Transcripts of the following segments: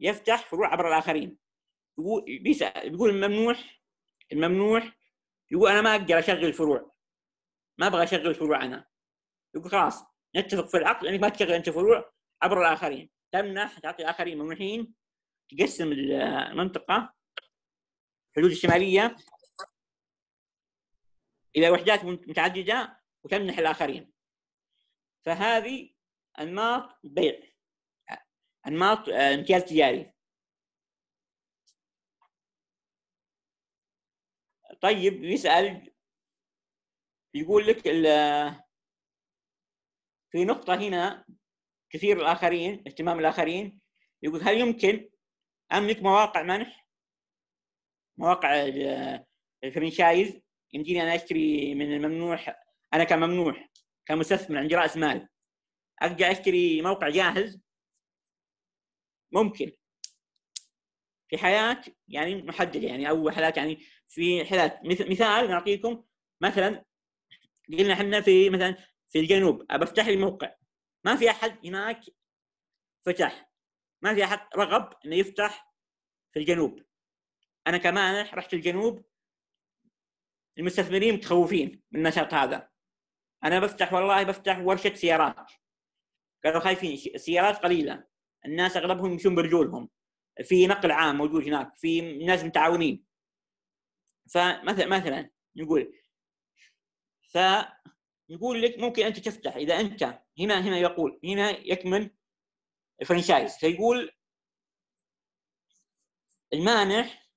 يفتح فروع عبر الاخرين يقول بيسأل بيقول الممنوع الممنوع يقول انا ما اقدر اشغل فروع ما ابغى اشغل فروع انا يقول خلاص نتفق في العقد انك ما تشغل انت فروع عبر الاخرين تمنح تعطي الاخرين ممنوحين تقسم المنطقه الحدود الشماليه الى وحدات متعدده وتمنح الاخرين فهذه انماط بيع انماط آه، امتياز تجاري طيب يسال يقول لك في نقطة هنا كثير الآخرين اهتمام الآخرين يقول هل يمكن أملك مواقع منح؟ مواقع الفرنشايز يمديني أنا أشتري من الممنوح أنا كممنوح كمستثمر عندي رأس مال أرجع أشتري موقع جاهز ممكن في حالات يعني محدده يعني او حالات يعني في حالات مثال نعطيكم مثلا قلنا احنا في مثلا في الجنوب ابى افتح لي موقع ما في احد هناك فتح ما في احد رغب انه يفتح في الجنوب انا كمان رحت الجنوب المستثمرين متخوفين من النشاط هذا انا بفتح والله بفتح ورشه سيارات قالوا خايفين السيارات قليله الناس اغلبهم يمشون برجولهم في نقل عام موجود هناك في ناس متعاونين فمثلا مثلا نقول ف نقول لك ممكن انت تفتح اذا انت هنا هنا يقول هنا يكمل الفرنشايز فيقول المانح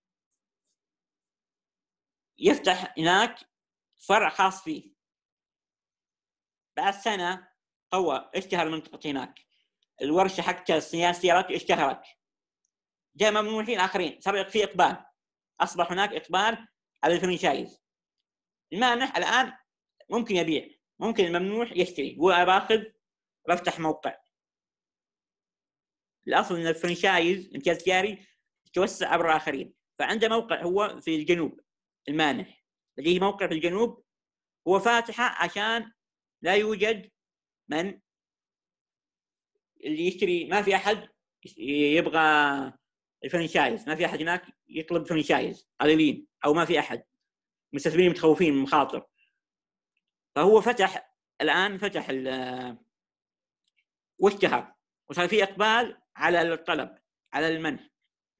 يفتح هناك فرع خاص فيه بعد سنه هو اشتهر منطقه هناك الورشه حقتها السيارات اشتهرت جاء ممنوحين اخرين صار في اقبال اصبح هناك اقبال على الفرنشايز المانح الان ممكن يبيع ممكن الممنوح يشتري هو باخذ بفتح موقع الاصل ان الفرنشايز امتياز تجاري توسع عبر اخرين فعنده موقع هو في الجنوب المانح لديه موقع في الجنوب هو فاتحه عشان لا يوجد من اللي يشتري ما في احد يبغى الفرنشايز ما في احد هناك يطلب فرنشايز قليلين او ما في احد مستثمرين متخوفين من مخاطر فهو فتح الان فتح واشتهر وصار في اقبال على الطلب على المنح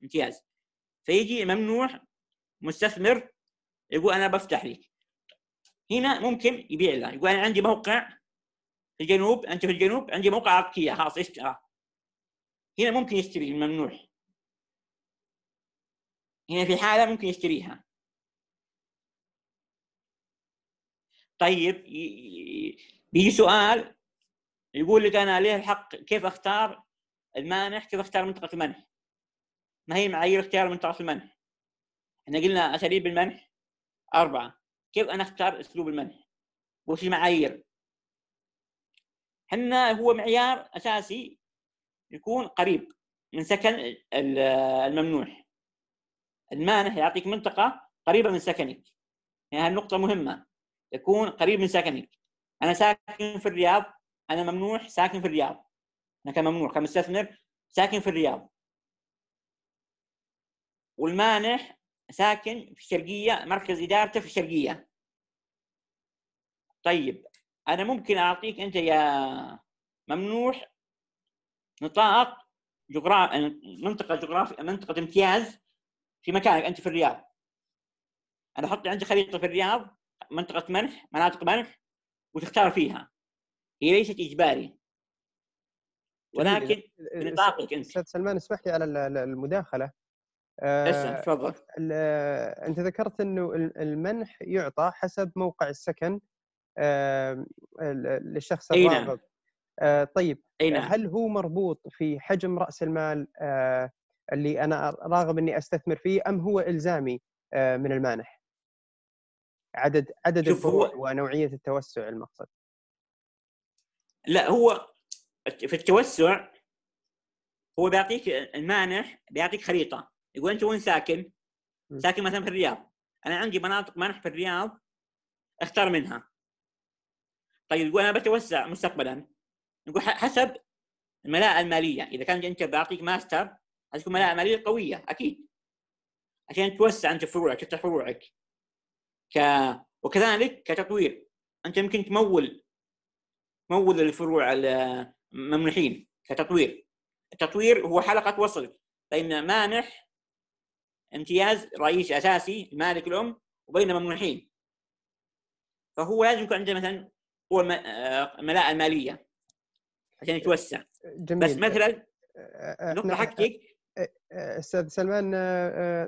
امتياز فيجي ممنوع مستثمر يقول انا بفتح لك هنا ممكن يبيع له يقول انا عندي موقع في الجنوب انت في الجنوب عندي موقع اعطيك خاص خلاص اشترى آه. هنا ممكن يشتري الممنوع هنا في حاله ممكن يشتريها طيب بيجي سؤال يقول لك انا ليه الحق كيف اختار المانح كيف اختار منطقه المنح ما هي معايير اختيار منطقه المنح احنا قلنا اساليب المنح اربعه كيف انا اختار اسلوب المنح وش المعايير هنا هو معيار اساسي يكون قريب من سكن الممنوح المانح يعطيك منطقه قريبه من سكنك يعني النقطه مهمه يكون قريب من سكنك انا ساكن في الرياض انا ممنوح ساكن في الرياض انا كممنوح كمستثمر ساكن في الرياض والمانح ساكن في الشرقيه مركز ادارته في الشرقيه طيب انا ممكن اعطيك انت يا ممنوح نطاق جغرافي منطقه جغرافية منطقه امتياز في مكانك انت في الرياض انا احط عندي خريطه في الرياض منطقه منح مناطق منح وتختار فيها هي ليست اجباري ولكن بنطاقك انت استاذ سلمان اسمح لي على المداخله آه، تفضل آه، انت ذكرت انه المنح يعطى حسب موقع السكن آه، للشخص الراغب نعم. آه، طيب أي آه، نعم. هل هو مربوط في حجم راس المال اللي انا راغب اني استثمر فيه ام هو الزامي من المانح؟ عدد عدد الفروع هو... ونوعيه التوسع المقصد لا هو في التوسع هو بيعطيك المانح بيعطيك خريطه يقول انت وين ساكن؟ ساكن مثلا في الرياض انا عندي مناطق مانح في الرياض اختار منها طيب يقول انا بتوسع مستقبلا نقول حسب الملاءه الماليه اذا كان انت بعطيك ماستر حتكون ملاءه ماليه قويه اكيد عشان توسع انت فروعك تفتح فروعك ك وكذلك كتطوير انت يمكن تمول تمول الفروع الممنوحين كتطوير التطوير هو حلقه وصل بين مانح امتياز رئيس اساسي مالك الام وبين ممنوحين فهو لازم يكون عنده مثلا هو الملاءه آه، الماليه عشان يتوسع جميل. بس مثلا آه، آه، نقطه نعم. حقك استاذ سلمان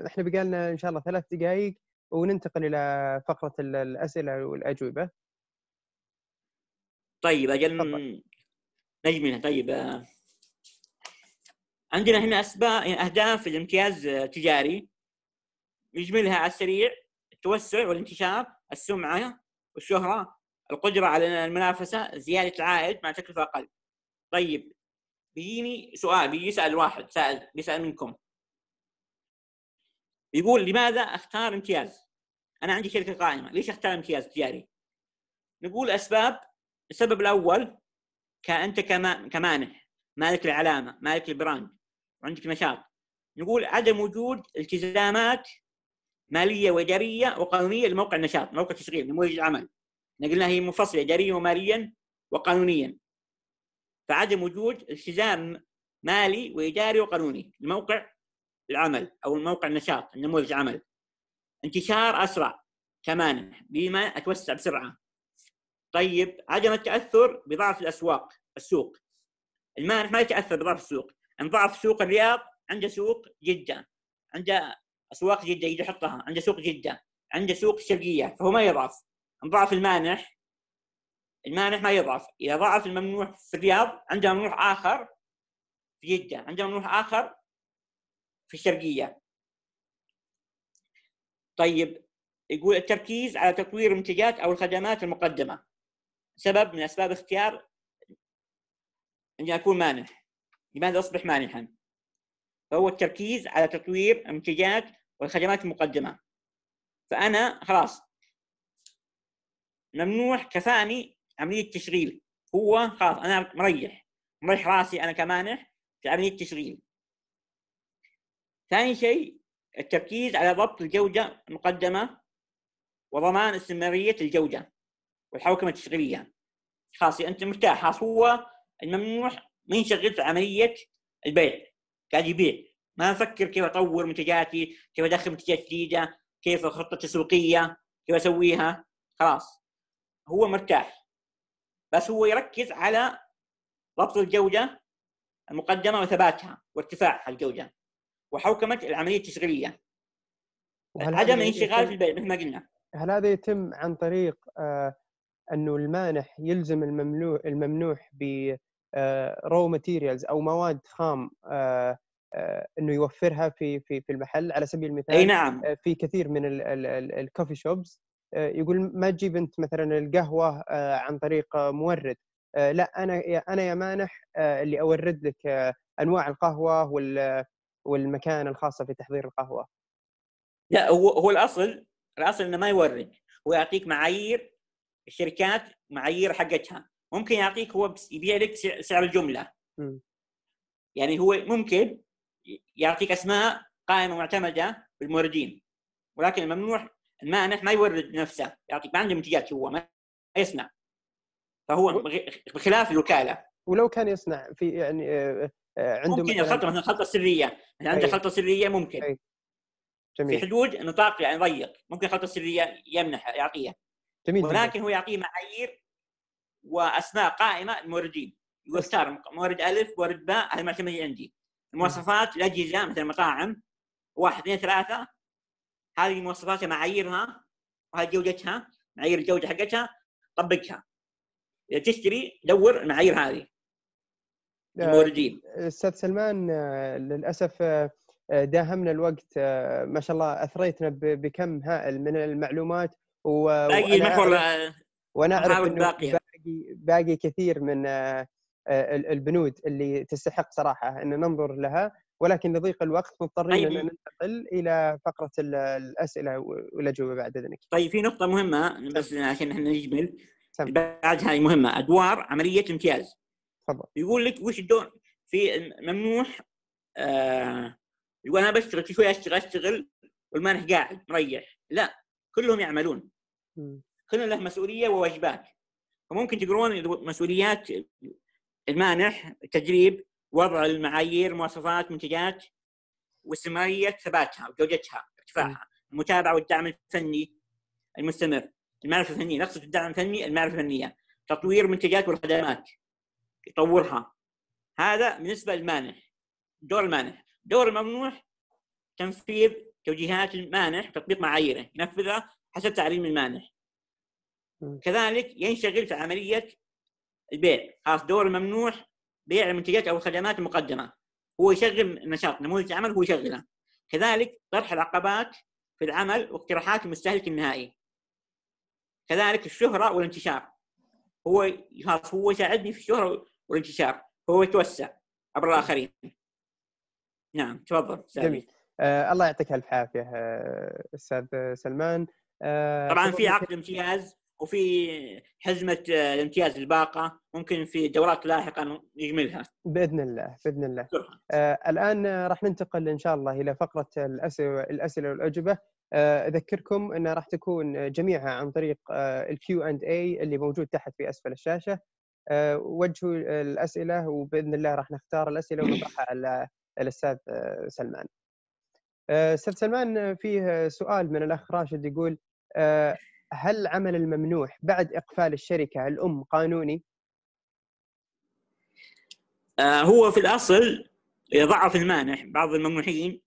احنا بقالنا ان شاء الله ثلاث دقائق وننتقل الى فقره الاسئله والاجوبه طيب اجل نجملها طيب عندنا هنا اسباب اهداف الامتياز التجاري يجملها على السريع التوسع والانتشار السمعه والشهره القدره على المنافسه زياده العائد مع تكلفه اقل طيب بيجيني سؤال بيسال واحد سائل بيسال منكم يقول لماذا اختار امتياز انا عندي شركه قائمه ليش اختار امتياز تجاري نقول اسباب السبب الاول كانت كمانح مالك العلامه مالك البراند وعندك نشاط نقول عدم وجود التزامات ماليه واداريه وقانونيه لموقع النشاط موقع التشغيل نموذج العمل احنا قلنا هي منفصله اداريا وماليا وقانونيا فعدم وجود التزام مالي واداري وقانوني لموقع العمل او الموقع النشاط النموذج العمل انتشار اسرع كمان بما اتوسع بسرعه طيب عدم التاثر بضعف الاسواق السوق المانح ما يتاثر بضعف السوق ان ضعف سوق الرياض عنده سوق جده عنده اسواق جده يجي يحطها عنده سوق جده عنده سوق الشرقيه فهو ما يضعف نضعف المانح المانح ما يضعف اذا ضعف الممنوع في الرياض عندنا ممنوع اخر في جده عندنا ممنوع اخر في الشرقيه طيب يقول التركيز على تطوير المنتجات او الخدمات المقدمه سبب من اسباب اختيار اني اكون مانح لماذا اصبح مانحا فهو التركيز على تطوير المنتجات والخدمات المقدمه فانا خلاص ممنوع كثاني عمليه تشغيل هو خلاص انا مريح مريح راسي انا كمانح في عمليه تشغيل ثاني شيء التركيز على ضبط الجوده المقدمه وضمان استمراريه الجوده والحوكمه التشغيليه خلاص يعني انت مرتاح خلاص هو الممنوع ما ينشغل في عمليه البيع قاعد يبيع ما افكر كيف اطور منتجاتي كيف ادخل منتجات جديده كيف الخطه التسويقيه كيف اسويها خلاص هو مرتاح بس هو يركز على ضبط الجوده المقدمه وثباتها وارتفاعها الجوده وحوكمه العمليه التشغيليه عدم الانشغال في البيع مثل ما قلنا هل هذا يتم عن طريق آه انه المانح يلزم الممنوع الممنوح ب رو آه، ماتيريالز او مواد خام آه،, آه انه يوفرها في في في المحل على سبيل المثال اي نعم آه، في كثير من الكوفي شوبز آه، يقول ما تجيب انت مثلا القهوه آه، عن طريق مورد آه، لا انا انا يا مانح اللي اورد لك انواع القهوه والمكان الخاصه في تحضير القهوه لا هو هو الاصل الاصل انه ما يورد هو يعطيك معايير الشركات معايير حقتها ممكن يعطيك هو يبيع لك سعر الجمله م. يعني هو ممكن يعطيك اسماء قائمه معتمده بالموردين ولكن الممنوع المانح ما يورد نفسه يعطيك ما عنده منتجات هو ما يصنع فهو بخلاف الوكاله ولو كان يصنع في يعني آه، آه، عنده ممكن الخلطه مثلا الخلطه السريه مثلا خلطه سريه ممكن جميل. في حدود نطاق يعني ضيق ممكن خلطة سرية يمنح يعطيها جميل ولكن جميل. هو يعطيه معايير واسماء قائمه الموردين يختار مورد الف مورد باء هذا ما عندي المواصفات الاجهزه مثل المطاعم واحد اثنين ثلاثه هذه مواصفاتها معاييرها وهذه جودتها معايير الجوده حقتها طبقها اذا تشتري دور المعايير هذه آه، الموردين استاذ سلمان آه، للاسف آه، داهمنا الوقت ما شاء الله اثريتنا بكم هائل من المعلومات و... باقي المحور وانا اعرف باقي باقي كثير من البنود اللي تستحق صراحه ان ننظر لها ولكن لضيق الوقت مضطرين طيب. ان ننتقل الى فقره الاسئله والاجوبه بعد اذنك. طيب في نقطه مهمه بس عشان احنا نجمل بعد هاي مهمه ادوار عمليه امتياز. تفضل. يقول لك وش الدور في ممنوح آه يقول انا بشتغل شوي اشتغل اشتغل والمانح قاعد مريح لا كلهم يعملون كلهم له مسؤوليه وواجبات فممكن تقرون مسؤوليات المانح تدريب وضع المعايير مواصفات منتجات واستمرارية ثباتها وجودتها ارتفاعها المتابعة والدعم الفني المستمر المعرفة الفنية نقصد الدعم الفني المعرفة الفنية تطوير منتجات والخدمات يطورها هذا بالنسبة للمانح دور المانح دور الممنوح تنفيذ توجيهات المانح تطبيق معاييره ينفذها حسب تعليم المانح كذلك ينشغل في عملية البيع خلاص دور الممنوح بيع المنتجات او الخدمات المقدمه هو يشغل نشاط نموذج عمل هو يشغله كذلك طرح العقبات في العمل واقتراحات المستهلك النهائي كذلك الشهره والانتشار هو خلاص هو يساعدني في الشهره والانتشار هو يتوسع عبر الاخرين نعم تفضل جميل آه الله يعطيك الف عافيه آه، استاذ آه سلمان آه طبعا في عقد امتياز وفي حزمه الامتياز آه، الباقه ممكن في دورات لاحقه نجملها باذن الله باذن الله آه الان آه، راح ننتقل ان شاء الله الى فقره الاسئله والاجوبه آه اذكركم انها راح تكون جميعها عن طريق آه الكيو اند اي اللي موجود تحت في اسفل الشاشه آه وجهوا الاسئله وباذن الله راح نختار الاسئله ونطرحها على الاستاذ آه، سلمان استاذ سلمان فيه سؤال من الاخ راشد يقول هل عمل الممنوح بعد إقفال الشركة الأم قانوني؟ آه هو في الأصل يضعف المانح بعض الممنوحين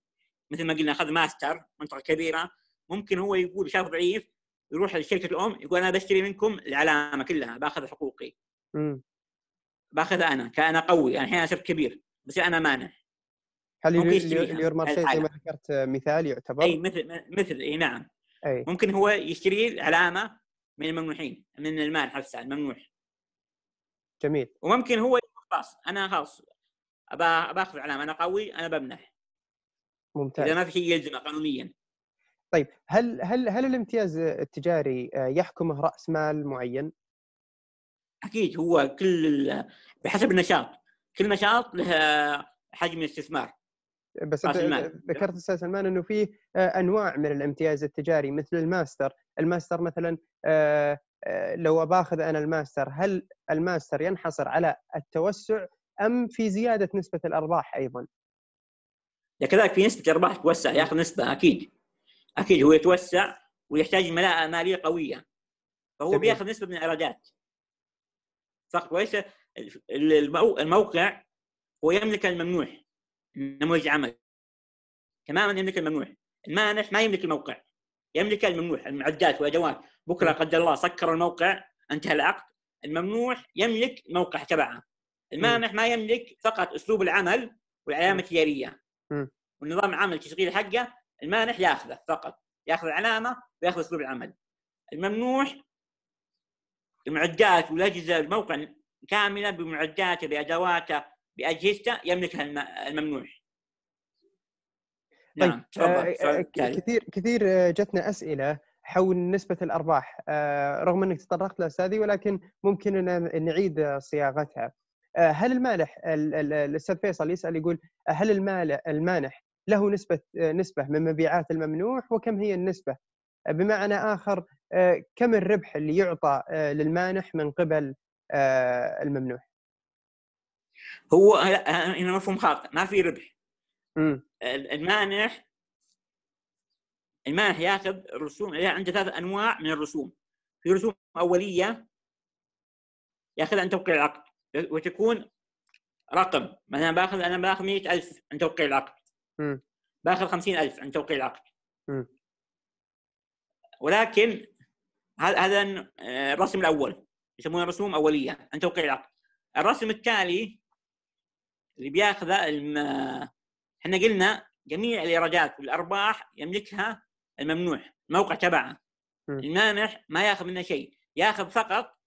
مثل ما قلنا أخذ ماستر منطقة كبيرة ممكن هو يقول شاف ضعيف يروح لشركة الأم يقول أنا بشتري منكم العلامة كلها باخذ حقوقي باخذها أنا كان قوي أنا الحين صرت كبير بس أنا مانح هل اليور مارشي زي ما ذكرت مثال يعتبر؟ اي مثل مثل اي نعم أي. ممكن هو يشتري علامه من الممنوحين من المال حتى الممنوح جميل وممكن هو خلاص انا خلاص ابا باخذ علامه انا قوي انا بمنح ممتاز اذا ما في شيء يلزمه قانونيا طيب هل هل هل الامتياز التجاري يحكمه راس مال معين؟ اكيد هو كل بحسب النشاط كل نشاط له حجم الاستثمار بس انت ذكرت استاذ سلمان انه في آه، انواع من الامتياز التجاري مثل الماستر، الماستر مثلا آه، آه، لو باخذ انا الماستر هل الماستر ينحصر على التوسع ام في زياده نسبه الارباح ايضا؟ كذلك في نسبه الارباح توسع ياخذ نسبه اكيد اكيد هو يتوسع ويحتاج ملاءه ماليه قويه فهو طبعا. بياخذ نسبه من الايرادات فقط وليس الموقع هو يملك الممنوح نموذج عمل تماما يملك الممنوح المانح ما يملك الموقع يملك الممنوح المعدات والادوات بكره نعم. قدر الله سكر الموقع انتهى العقد الممنوح يملك موقع تبعه المانح ما يملك فقط اسلوب العمل والعلامه نعم. التجاريه نعم. والنظام العمل التشغيل حقه المانح ياخذه فقط ياخذ العلامه وياخذ اسلوب العمل الممنوح المعدات والاجهزه الموقع كامله بمعداته بادواته باجهزته يملكها الممنوع طيب نعم تفضل آه، آه، كثير كثير آه، جتنا اسئله حول نسبة الأرباح رغم أنك تطرقت لها أستاذي ولكن ممكن أن نعيد صياغتها هل المالح الأستاذ فيصل يسأل يقول هل المانح له نسبة نسبة من مبيعات الممنوح وكم هي النسبة بمعنى آخر كم الربح اللي يعطى للمانح من قبل الممنوح هو هنا مفهوم خاطئ ما في ربح المانح المانح ياخذ رسوم يعني عنده ثلاث انواع من الرسوم في رسوم اوليه ياخذها عن توقيع العقد وتكون رقم مثلا باخذ انا باخذ 100000 عن توقيع العقد م. باخذ 50000 عن توقيع العقد م. ولكن هذا هذا آه، الرسم الاول يسمونه رسوم اوليه عن توقيع العقد الرسم التالي اللي بياخذه الم... احنا قلنا جميع الايرادات والارباح يملكها الممنوح الموقع تبعه المانح ما ياخذ منه شيء ياخذ فقط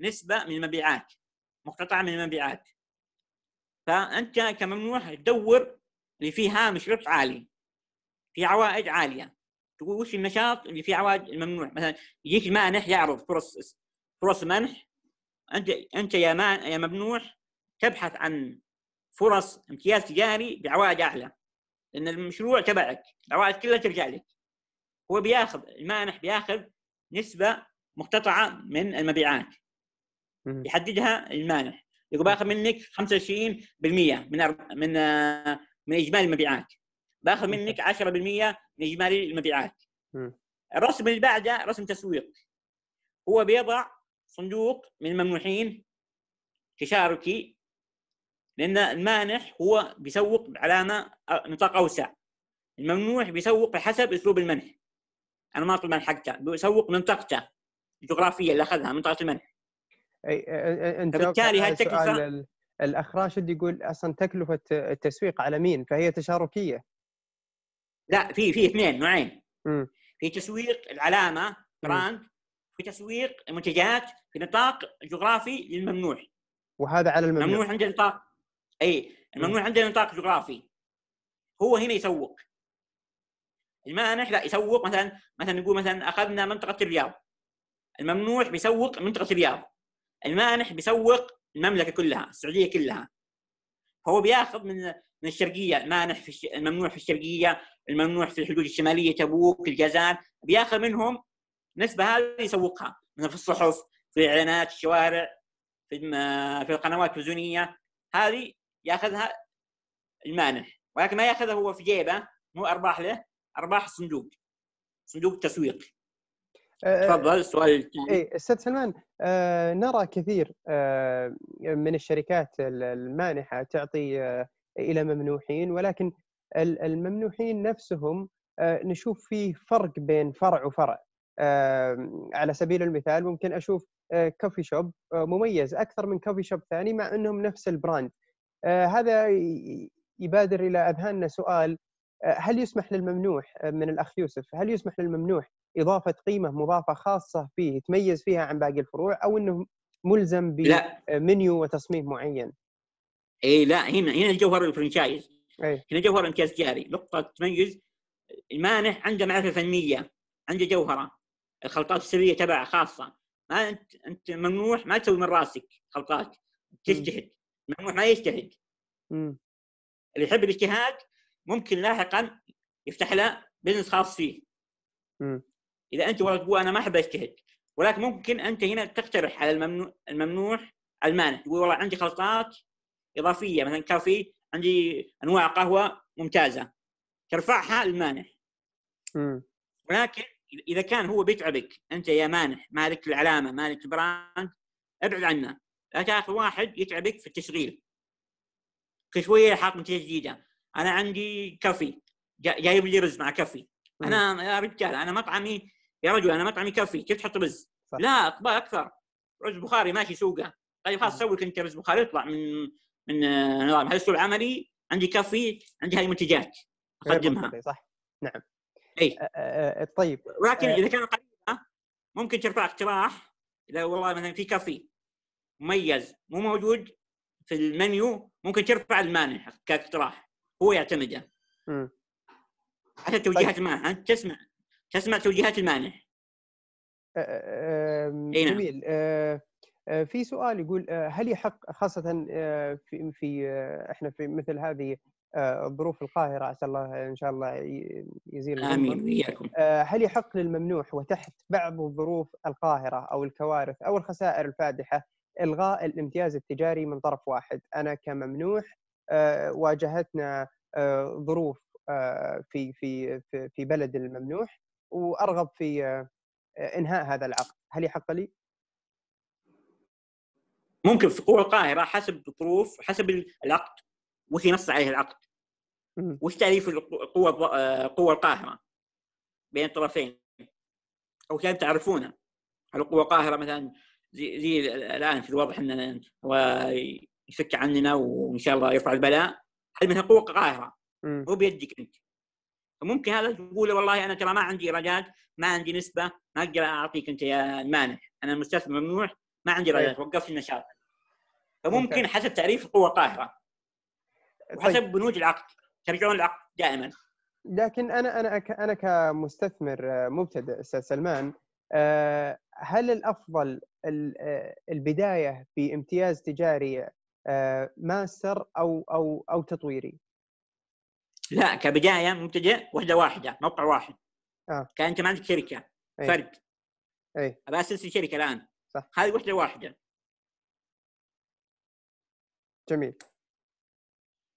نسبه من المبيعات مقتطعه من المبيعات فانت كممنوح تدور اللي فيه هامش ربح عالي في عوائد عاليه تقول وش النشاط اللي فيه عوائد الممنوع مثلا يجيك مانح يعرض فرص فرص منح انت انت يا يا ممنوح تبحث عن فرص امتياز تجاري بعوائد اعلى لان المشروع تبعك العوائد كلها ترجع لك هو بياخذ المانح بياخذ نسبه مقتطعه من المبيعات يحددها المانح يقول باخذ منك 25% من من آه، من اجمالي المبيعات باخذ منك 10% من اجمالي المبيعات الرسم اللي بعده رسم تسويق هو بيضع صندوق من الممنوحين تشاركي لان المانح هو بيسوق بعلامه نطاق اوسع الممنوح بيسوق بحسب اسلوب المنح انماط المنح حقته بيسوق منطقته الجغرافيه اللي اخذها منطقه المنح اي انت فبالتالي هاي التكلفه الاخ راشد يقول اصلا تكلفه التسويق على مين فهي تشاركيه لا في في اثنين نوعين في تسويق العلامه براند في تسويق المنتجات في نطاق جغرافي للممنوع وهذا على الممنوع ممنوع عند نطاق اي الممنوع عنده نطاق جغرافي هو هنا يسوق المانح لا يسوق مثلا مثلا نقول مثلا اخذنا منطقه الرياض الممنوع بيسوق منطقه الرياض المانح بيسوق المملكه كلها السعوديه كلها هو بياخذ من من الشرقيه المانح في الممنوع في الشرقيه الممنوع في الحدود الشماليه تبوك الجازان بياخذ منهم نسبه هذه يسوقها مثلا في الصحف في الاعلانات الشوارع في في القنوات التلفزيونيه هذه ياخذها المانح ولكن ما ياخذها هو في جيبه مو ارباح له ارباح الصندوق صندوق التسويق أه، أه، تفضل السؤال اي استاذ سلمان آه نرى كثير آه من الشركات المانحه تعطي آه الى ممنوحين ولكن الممنوحين نفسهم أه، نشوف فيه فرق بين فرع وفرع على سبيل المثال ممكن اشوف كوفي شوب مميز اكثر من كوفي شوب ثاني مع انهم نفس البراند آه، هذا يبادر الى اذهاننا سؤال آه، هل يسمح للممنوح آه، من الاخ يوسف هل يسمح للممنوح اضافه قيمه مضافه خاصه فيه يتميز فيها عن باقي الفروع او انه ملزم بمنيو وتصميم معين؟ اي لا هنا هنا جوهر الفرنشايز أي. هنا جوهر امتياز تجاري نقطه تميز المانح عنده معرفه فنيه عنده جوهره الخلطات السريه تبعه خاصه ما انت انت ممنوح ما تسوي من راسك خلطات تجتهد ممنوع ما يجتهد م. اللي يحب الاجتهاد ممكن لاحقا يفتح له بزنس خاص فيه مم. اذا انت والله تقول انا ما احب اجتهد ولكن ممكن انت هنا تقترح على الممنوع الممنوع المانع تقول والله عندي خلطات اضافيه مثلا كافي عندي انواع قهوه ممتازه ترفعها المانع م. ولكن اذا كان هو بيتعبك انت يا مانح مالك العلامه مالك البراند ابعد عنه اساس واحد يتعبك في التشغيل كشويه حاط منتجات جديده انا عندي كافي جايب لي رز مع كافي انا يا رجال انا مطعمي يا رجل انا مطعمي كافي كيف تحط رز؟ لا اقبال اكثر رز بخاري ماشي سوقه طيب خلاص سوي انت رز بخاري اطلع من من آه، نظام هذا السوق العملي عندي كافي عندي هاي المنتجات اقدمها صح نعم اي أه أه طيب ولكن أه اذا كان ممكن ترفع اقتراح اذا والله مثلا في كافي مميز مو موجود في المنيو ممكن ترفع المانح كاقتراح هو يعتمده حتى توجيهات المانح طيب. انت تسمع تسمع توجيهات المانح أه، أه، أه، إيه نعم. جميل في سؤال يقول هل يحق خاصة في, في احنا في مثل هذه ظروف القاهرة عسى الله ان شاء الله يزيل امين وياكم هل يحق للممنوح وتحت بعض ظروف القاهرة او الكوارث او الخسائر الفادحة الغاء الامتياز التجاري من طرف واحد انا كممنوح آه، واجهتنا آه، ظروف آه، في في في بلد الممنوح وارغب في انهاء هذا العقد هل يحق لي ممكن في قوى القاهره حسب الظروف حسب العقد وش ينص عليه العقد وش تعريف قوى قوى القاهره بين الطرفين او كيف تعرفونه هل قوى القاهره مثلا زي, زي الان في الواضح ان ويفك يفك عننا وان شاء الله يرفع البلاء هذه منها قوه قاهره هو بيدك انت فممكن هذا تقول والله انا ترى ما عندي ايرادات ما عندي نسبه ما اقدر اعطيك انت يا المانع انا المستثمر ممنوع ما عندي ايرادات إيه. وقفت النشاط فممكن حسب تعريف قوه قاهره وحسب طيب. بنود العقد ترجعون العقد دائما لكن انا انا انا كمستثمر مبتدئ استاذ سلمان آه، هل الافضل آه، البدايه في امتياز تجاري آه، ماستر او او او تطويري؟ لا كبدايه منتجة وحده واحده موقع واحد آه. كان انت ما عندك شركه أي. فرد اي ابى اسس شركه الان صح هذه وحده واحده جميل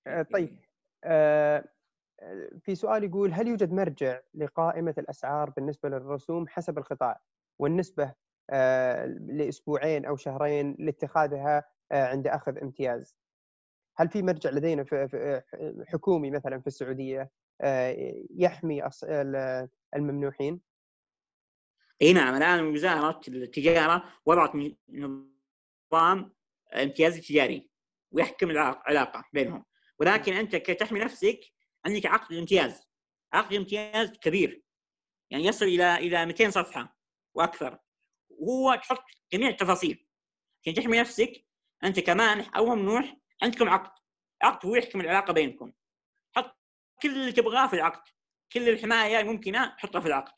آه، طيب في سؤال يقول هل يوجد مرجع لقائمه الاسعار بالنسبه للرسوم حسب القطاع والنسبه آه، لاسبوعين او شهرين لاتخاذها آه، عند اخذ امتياز. هل في مرجع لدينا في حكومي مثلا في السعوديه آه، يحمي الممنوحين؟ اي نعم الان وزاره التجاره وضعت نظام امتياز تجاري ويحكم العلاقه بينهم ولكن انت كتحمي نفسك عندك عقد امتياز عقد امتياز كبير يعني يصل الى الى 200 صفحه واكثر وهو تحط جميع التفاصيل عشان تحمي نفسك انت كمانح او ممنوح عندكم عقد عقد هو يحكم العلاقه بينكم حط كل اللي تبغاه في العقد كل الحمايه الممكنه حطها في العقد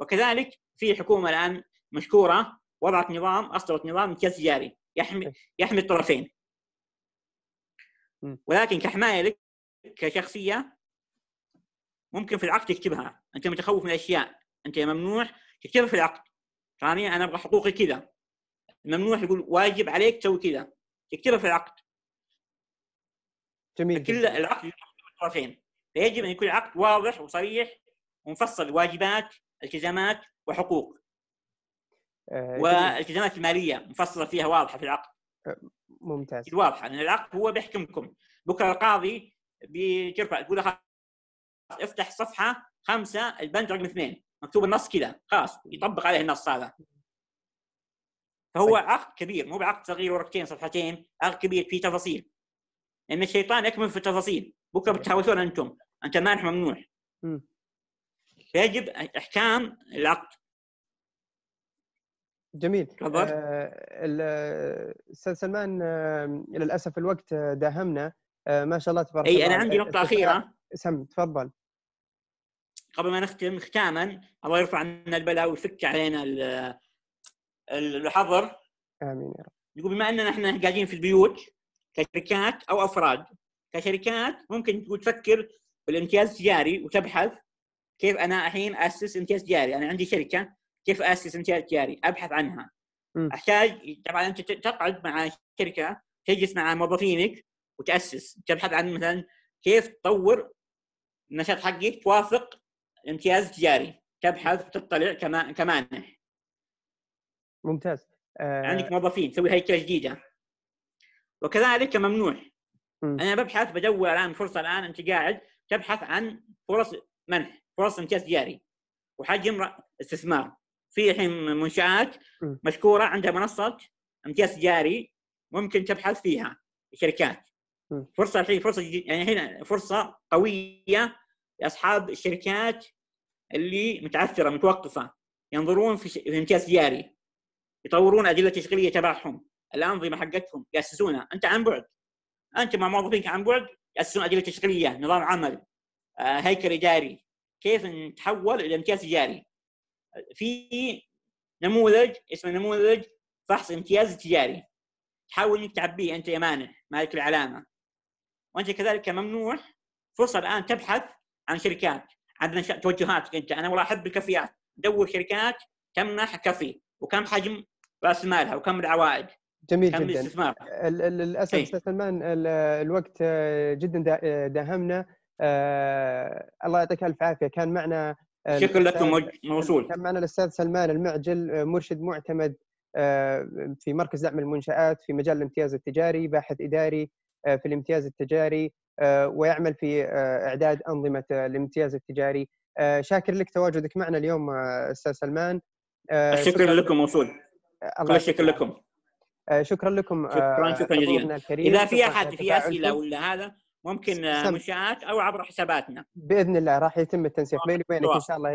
وكذلك في حكومه الان مشكوره وضعت نظام اصدرت نظام امتياز تجاري يحمي يحمي الطرفين ولكن كحمايه لك كشخصيه ممكن في العقد تكتبها انت متخوف من اشياء انت ممنوع تكتبها في العقد ثانيا انا ابغى حقوقي كذا ممنوع يقول واجب عليك تسوي كذا يكتبها في العقد جميل كل العقد طرفين فيجب ان يكون العقد واضح وصريح ومفصل واجبات التزامات وحقوق آه، والالتزامات الماليه مفصله فيها واضحه في العقد آه، ممتاز واضحه لان العقد هو بيحكمكم بكره القاضي بيرفع تقول افتح صفحه خمسه البند رقم اثنين مكتوب النص كذا خلاص يطبق عليه النص هذا فهو طيب. عقد كبير مو بعقد صغير ورقتين صفحتين عقد كبير فيه تفاصيل ان الشيطان يكمن في التفاصيل بكره طيب. بتهاوشون انتم انت مانح ممنوع فيجب احكام العقد جميل تفضل آه، استاذ آه سلمان آه للاسف الوقت داهمنا آه ما شاء الله تبارك الله اي انا عندي نقطه اخيره سم تفضل قبل ما نختم ختاما الله يرفع عنا البلاء ويفك علينا الحظر امين يا رب يقول بما اننا احنا قاعدين في البيوت كشركات او افراد كشركات ممكن تقول تفكر بالامتياز التجاري وتبحث كيف انا الحين اسس امتياز تجاري انا عندي شركه كيف اسس امتياز تجاري ابحث عنها م. احتاج طبعا انت تقعد مع شركه تجلس مع موظفينك وتاسس تبحث عن مثلا كيف تطور النشاط حقك توافق امتياز تجاري تبحث تطلع كما كمانح ممتاز آه... عندك موظفين تسوي هيكله جديده وكذلك ممنوع مم. انا ببحث بدور الان فرصه الان انت قاعد تبحث عن فرص منح فرص امتياز تجاري وحجم استثمار في الحين منشات مشكوره عندها منصه امتياز تجاري ممكن تبحث فيها شركات فرصه الحين فرصه يعني هنا فرصه قويه لاصحاب الشركات اللي متعثره متوقفه ينظرون في, امتياز تجاري يطورون ادله تشغيليه تبعهم الانظمه حقتهم ياسسونها انت عن بعد انت مع موظفينك عن بعد ياسسون ادله تشغيليه نظام عمل آه، هيكل اداري كيف نتحول الى امتياز تجاري في نموذج اسمه نموذج فحص امتياز تجاري تحاول انك تعبيه انت يا مانح مالك العلامه وانت كذلك ممنوع فرصه الان تبحث عن شركات عندنا توجهاتك انت انا والله احب الكافيات دور شركات تمنح كافي وكم حجم راس مالها وكم العوائد جميل كم جدا للاسف إيه. استاذ سلمان الوقت جدا داهمنا آه الله يعطيك الف عافيه كان معنا آه، شكرا لكم موصول كان معنا الاستاذ سلمان المعجل آه، مرشد معتمد آه، في مركز دعم المنشآت في مجال الامتياز التجاري باحث إداري آه، في الامتياز التجاري آه، ويعمل في آه، اعداد انظمه الامتياز التجاري شاكر لك تواجدك معنا اليوم استاذ سلمان الشكر لكم موصول كل الشكر لكم شكرا لكم شكرا شكرا جزيلا اذا في احد في اسئله ولا هذا ممكن منشات او عبر حساباتنا باذن الله راح يتم التنسيق بيني وبينك ان شاء الله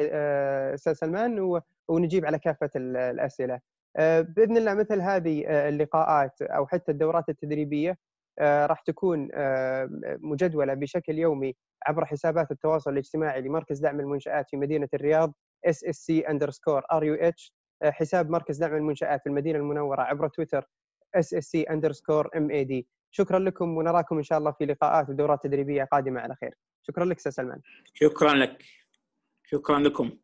استاذ سلمان ونجيب على كافه الاسئله باذن الله مثل هذه اللقاءات او حتى الدورات التدريبيه آه، راح تكون آه، مجدوله بشكل يومي عبر حسابات التواصل الاجتماعي لمركز دعم المنشات في مدينه الرياض SSC underscore RUH آه، حساب مركز دعم المنشات في المدينه المنوره عبر تويتر SSC underscore MAD شكرا لكم ونراكم ان شاء الله في لقاءات ودورات تدريبيه قادمه على خير شكرا لك استاذ سلمان شكرا لك شكرا لكم